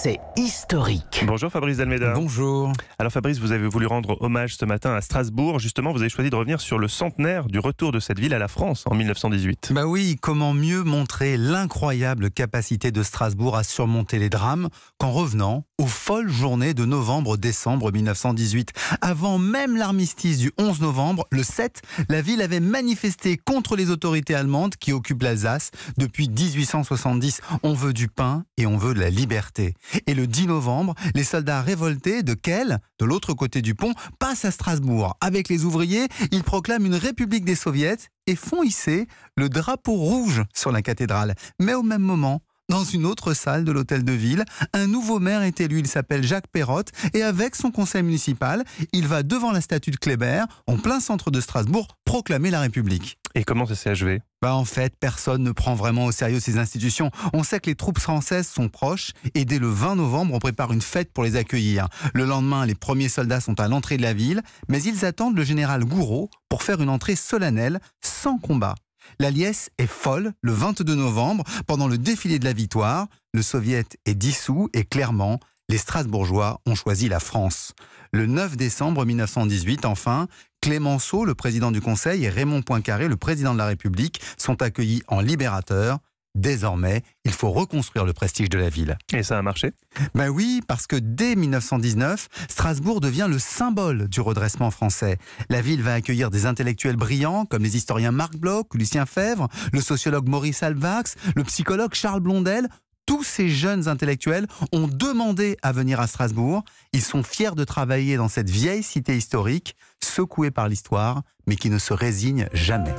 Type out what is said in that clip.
C'est historique. Bonjour Fabrice Dalméda. Bonjour. Alors Fabrice, vous avez voulu rendre hommage ce matin à Strasbourg. Justement, vous avez choisi de revenir sur le centenaire du retour de cette ville à la France en 1918. Bah oui, comment mieux montrer l'incroyable capacité de Strasbourg à surmonter les drames qu'en revenant aux folles journées de novembre-décembre 1918. Avant même l'armistice du 11 novembre, le 7, la ville avait manifesté contre les autorités allemandes qui occupent l'Alsace depuis 1870. On veut du pain et on veut de la liberté. Et le 10 novembre, les soldats révoltés de Kelle, de l'autre côté du pont, passent à Strasbourg. Avec les ouvriers, ils proclament une république des soviets et font hisser le drapeau rouge sur la cathédrale. Mais au même moment, dans une autre salle de l'hôtel de ville, un nouveau maire est élu. Il s'appelle Jacques Perrotte et avec son conseil municipal, il va devant la statue de Kléber, en plein centre de Strasbourg, proclamer la République. Et comment ça s'est achevé bah, en fait, personne ne prend vraiment au sérieux ces institutions. On sait que les troupes françaises sont proches et dès le 20 novembre, on prépare une fête pour les accueillir. Le lendemain, les premiers soldats sont à l'entrée de la ville, mais ils attendent le général Gouraud pour faire une entrée solennelle, sans combat. La liesse est folle le 22 novembre pendant le défilé de la victoire. Le soviet est dissous et clairement, les Strasbourgeois ont choisi la France. Le 9 décembre 1918, enfin, Clémenceau, le président du Conseil, et Raymond Poincaré, le président de la République, sont accueillis en libérateurs. Désormais, il faut reconstruire le prestige de la ville. Et ça a marché Ben oui, parce que dès 1919, Strasbourg devient le symbole du redressement français. La ville va accueillir des intellectuels brillants comme les historiens Marc Bloch, Lucien Fèvre, le sociologue Maurice Alvax, le psychologue Charles Blondel, tous ces jeunes intellectuels ont demandé à venir à Strasbourg. Ils sont fiers de travailler dans cette vieille cité historique, secouée par l'histoire, mais qui ne se résigne jamais.